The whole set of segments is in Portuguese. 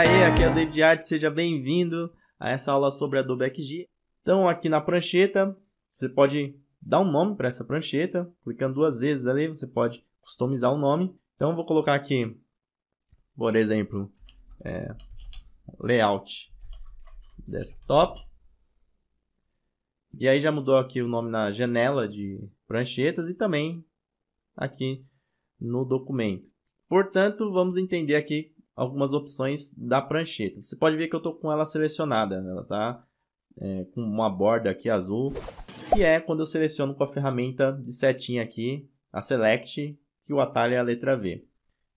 Aí, aqui é o David Art, seja bem-vindo a essa aula sobre Adobe XD. Então, aqui na prancheta, você pode dar um nome para essa prancheta, clicando duas vezes ali, você pode customizar o nome. Então, vou colocar aqui, por exemplo, é, layout desktop. E aí já mudou aqui o nome na janela de pranchetas e também aqui no documento. Portanto, vamos entender aqui algumas opções da prancheta. Você pode ver que eu estou com ela selecionada, ela tá é, com uma borda aqui azul, que é quando eu seleciono com a ferramenta de setinha aqui, a Select, que o atalho é a letra V.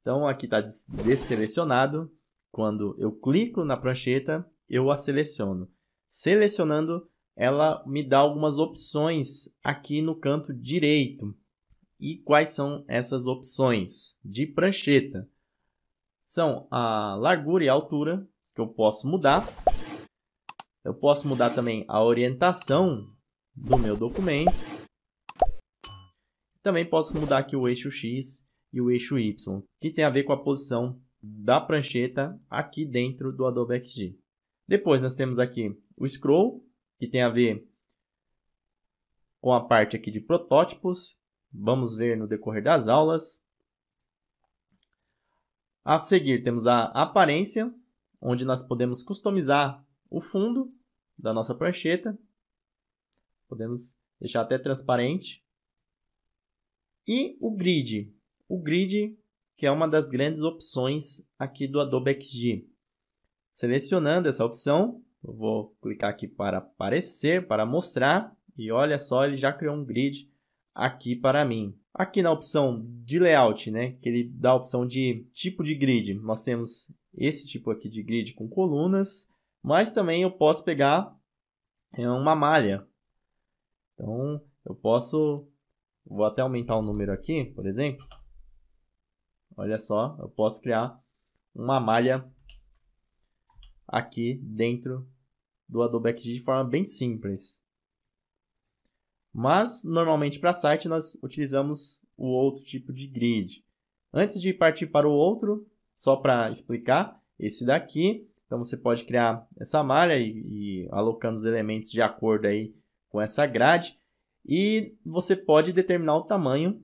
Então aqui está desselecionado, quando eu clico na prancheta, eu a seleciono. Selecionando, ela me dá algumas opções aqui no canto direito. E quais são essas opções de prancheta? são a largura e a altura, que eu posso mudar. Eu posso mudar também a orientação do meu documento. Também posso mudar aqui o eixo X e o eixo Y, que tem a ver com a posição da prancheta aqui dentro do Adobe XD. Depois nós temos aqui o scroll, que tem a ver com a parte aqui de protótipos. Vamos ver no decorrer das aulas. A seguir, temos a aparência, onde nós podemos customizar o fundo da nossa prancheta. Podemos deixar até transparente. E o grid. O grid, que é uma das grandes opções aqui do Adobe XD. Selecionando essa opção, eu vou clicar aqui para aparecer, para mostrar. E olha só, ele já criou um grid aqui para mim. Aqui na opção de layout, né, que ele dá a opção de tipo de grid, nós temos esse tipo aqui de grid com colunas, mas também eu posso pegar é, uma malha. Então, eu posso vou até aumentar o número aqui, por exemplo. Olha só, eu posso criar uma malha aqui dentro do Adobe XD de forma bem simples. Mas, normalmente para site, nós utilizamos o outro tipo de grid. Antes de partir para o outro, só para explicar, esse daqui, então você pode criar essa malha e, e alocando os elementos de acordo aí com essa grade. E você pode determinar o tamanho,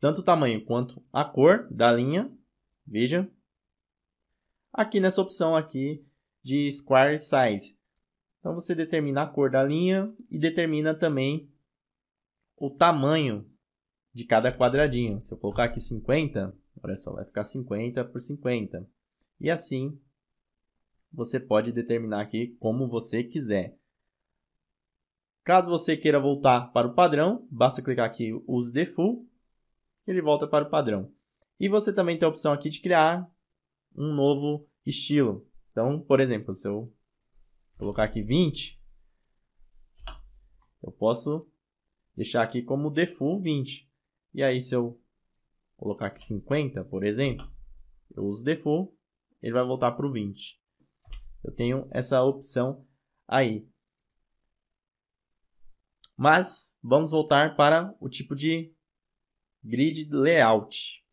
tanto o tamanho quanto a cor da linha. Veja, aqui nessa opção aqui de Square Size. Então você determina a cor da linha e determina também o tamanho de cada quadradinho. Se eu colocar aqui 50, olha só, vai ficar 50 por 50. E assim você pode determinar aqui como você quiser. Caso você queira voltar para o padrão, basta clicar aqui Use Default, ele volta para o padrão. E você também tem a opção aqui de criar um novo estilo. Então, por exemplo, se eu colocar aqui 20, eu posso deixar aqui como default 20. E aí, se eu colocar aqui 50, por exemplo, eu uso default, ele vai voltar para o 20. Eu tenho essa opção aí. Mas vamos voltar para o tipo de grid layout.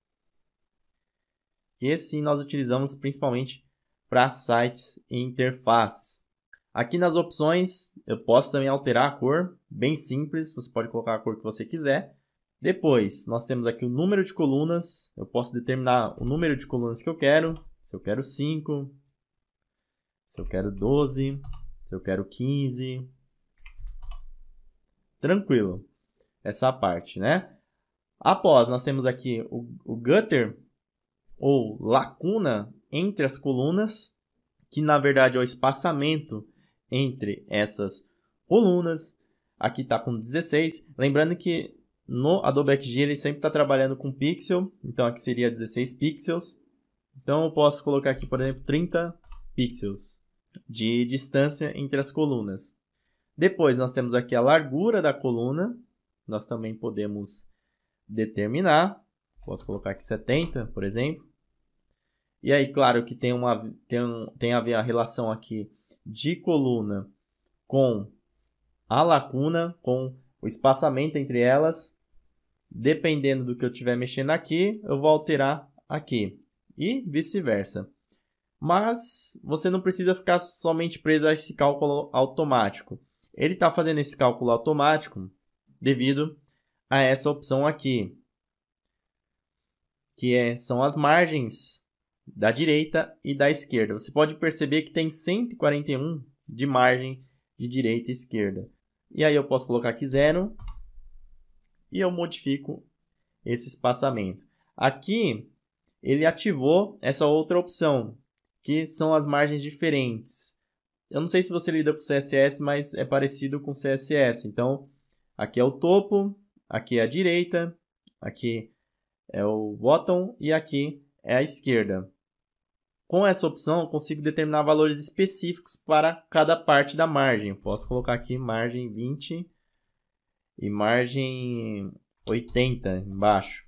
Esse nós utilizamos principalmente para sites e interfaces. Aqui nas opções, eu posso também alterar a cor, bem simples, você pode colocar a cor que você quiser. Depois, nós temos aqui o número de colunas, eu posso determinar o número de colunas que eu quero, se eu quero 5, se eu quero 12, se eu quero 15. Tranquilo, essa parte, né? Após, nós temos aqui o, o gutter, ou lacuna entre as colunas, que na verdade é o espaçamento entre essas colunas. Aqui está com 16. Lembrando que no Adobe XD ele sempre está trabalhando com pixel, então aqui seria 16 pixels. Então eu posso colocar aqui, por exemplo, 30 pixels de distância entre as colunas. Depois nós temos aqui a largura da coluna, nós também podemos determinar. Posso colocar aqui 70, por exemplo. E aí, claro que tem, uma, tem, tem a ver a relação aqui de coluna com a lacuna, com o espaçamento entre elas. Dependendo do que eu estiver mexendo aqui, eu vou alterar aqui e vice-versa. Mas você não precisa ficar somente preso a esse cálculo automático. Ele está fazendo esse cálculo automático devido a essa opção aqui, que é, são as margens da direita e da esquerda. Você pode perceber que tem 141 de margem de direita e esquerda. E aí eu posso colocar aqui zero e eu modifico esse espaçamento. Aqui ele ativou essa outra opção, que são as margens diferentes. Eu não sei se você lida com CSS, mas é parecido com CSS. Então, aqui é o topo, aqui é a direita, aqui é o bottom e aqui é a esquerda. Com essa opção, eu consigo determinar valores específicos para cada parte da margem. Posso colocar aqui margem 20 e margem 80 embaixo.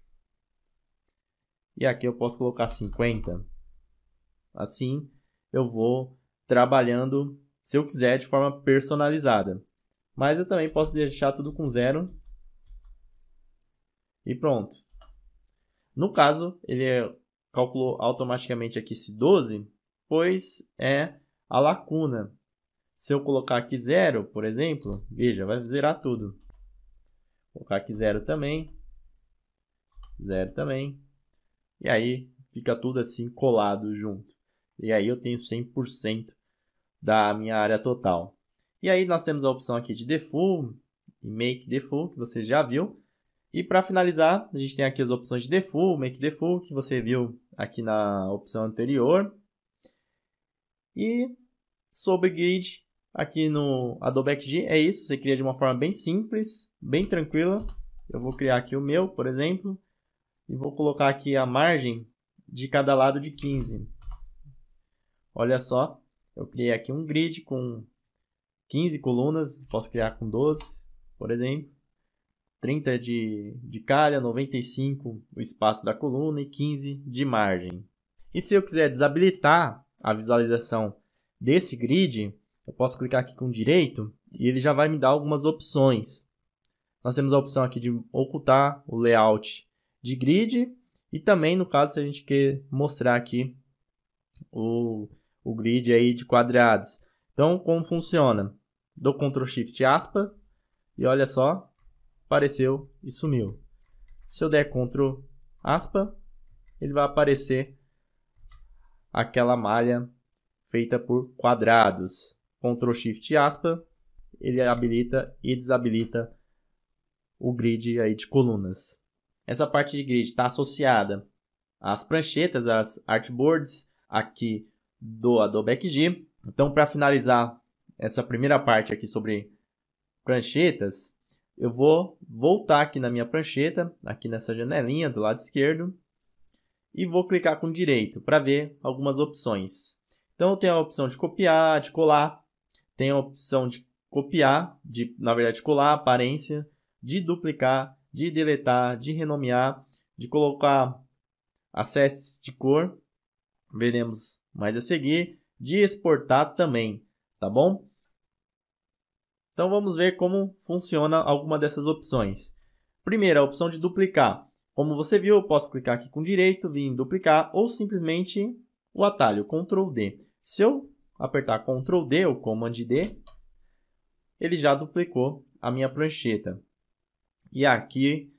E aqui eu posso colocar 50. Assim, eu vou trabalhando, se eu quiser, de forma personalizada. Mas eu também posso deixar tudo com zero. E pronto. No caso, ele é calculou automaticamente aqui esse 12, pois é a lacuna. Se eu colocar aqui 0, por exemplo, veja, vai zerar tudo. Vou colocar aqui 0 também, 0 também, e aí fica tudo assim colado junto. E aí eu tenho 100% da minha área total. E aí nós temos a opção aqui de default, e make default, que você já viu, e para finalizar, a gente tem aqui as opções de default, make default, que você viu aqui na opção anterior. E sobre grid, aqui no Adobe XD é isso, você cria de uma forma bem simples, bem tranquila. Eu vou criar aqui o meu, por exemplo, e vou colocar aqui a margem de cada lado de 15. Olha só, eu criei aqui um grid com 15 colunas, posso criar com 12, por exemplo. 30 de, de calha, 95 o espaço da coluna e 15 de margem. E se eu quiser desabilitar a visualização desse grid, eu posso clicar aqui com direito e ele já vai me dar algumas opções. Nós temos a opção aqui de ocultar o layout de grid e também, no caso, se a gente quer mostrar aqui o, o grid aí de quadrados. Então, como funciona? Dou Ctrl Shift aspa e olha só, apareceu e sumiu. Se eu der Ctrl aspa, ele vai aparecer aquela malha feita por quadrados. Ctrl Shift aspa, ele habilita e desabilita o grid aí de colunas. Essa parte de grid está associada às pranchetas, às artboards aqui do Adobe XD. Então, para finalizar essa primeira parte aqui sobre pranchetas, eu vou voltar aqui na minha prancheta, aqui nessa janelinha do lado esquerdo, e vou clicar com direito para ver algumas opções. Então eu tenho a opção de copiar, de colar, tenho a opção de copiar, de na verdade colar aparência, de duplicar, de deletar, de renomear, de colocar acessos de cor. Veremos mais a seguir, de exportar também, tá bom? Então vamos ver como funciona alguma dessas opções. Primeiro, a opção de duplicar. Como você viu, eu posso clicar aqui com direito, vir em duplicar ou simplesmente o atalho Ctrl D. Se eu apertar Ctrl D ou Command D, ele já duplicou a minha prancheta. E aqui,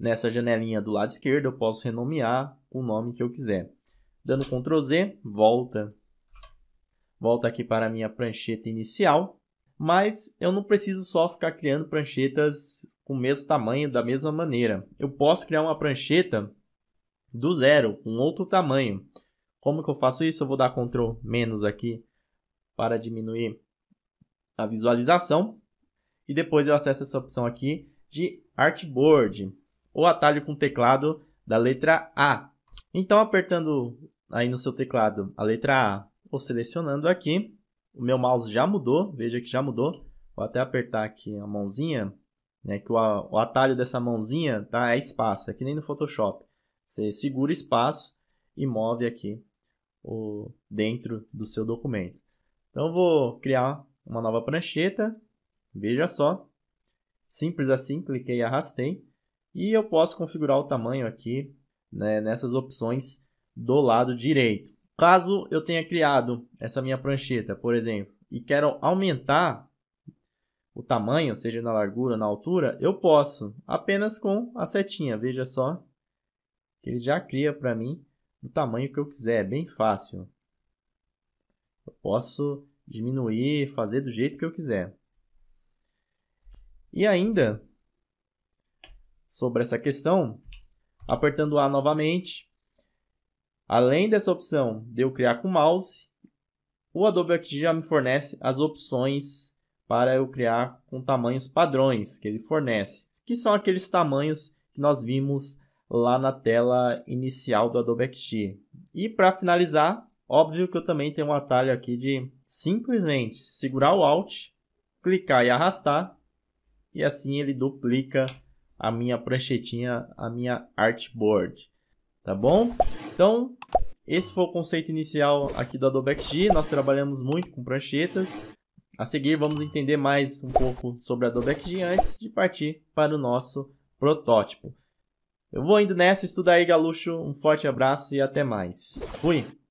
nessa janelinha do lado esquerdo, eu posso renomear o nome que eu quiser. Dando Ctrl Z, volta, volta aqui para a minha prancheta inicial mas eu não preciso só ficar criando pranchetas com o mesmo tamanho, da mesma maneira. Eu posso criar uma prancheta do zero, com outro tamanho. Como que eu faço isso? Eu vou dar Ctrl menos aqui para diminuir a visualização. E depois eu acesso essa opção aqui de Artboard, ou atalho com teclado da letra A. Então, apertando aí no seu teclado a letra A, ou selecionando aqui, o meu mouse já mudou, veja que já mudou. Vou até apertar aqui a mãozinha, né? Que o, o atalho dessa mãozinha tá, é espaço, é que nem no Photoshop. Você segura espaço e move aqui o, dentro do seu documento. Então, vou criar uma nova prancheta. Veja só. Simples assim, cliquei e arrastei. E eu posso configurar o tamanho aqui né, nessas opções do lado direito. Caso eu tenha criado essa minha prancheta, por exemplo, e quero aumentar o tamanho, seja na largura, na altura, eu posso apenas com a setinha. Veja só que ele já cria para mim o tamanho que eu quiser, é bem fácil. Eu posso diminuir, fazer do jeito que eu quiser. E ainda sobre essa questão, apertando A novamente, Além dessa opção de eu criar com mouse, o Adobe Active já me fornece as opções para eu criar com tamanhos padrões que ele fornece, que são aqueles tamanhos que nós vimos lá na tela inicial do Adobe XD. E para finalizar, óbvio que eu também tenho um atalho aqui de simplesmente segurar o Alt, clicar e arrastar, e assim ele duplica a minha pranchetinha, a minha artboard tá bom? Então, esse foi o conceito inicial aqui do Adobe XD Nós trabalhamos muito com pranchetas. A seguir, vamos entender mais um pouco sobre Adobe XD antes de partir para o nosso protótipo. Eu vou indo nessa, estuda aí, Galuxo. Um forte abraço e até mais. Fui!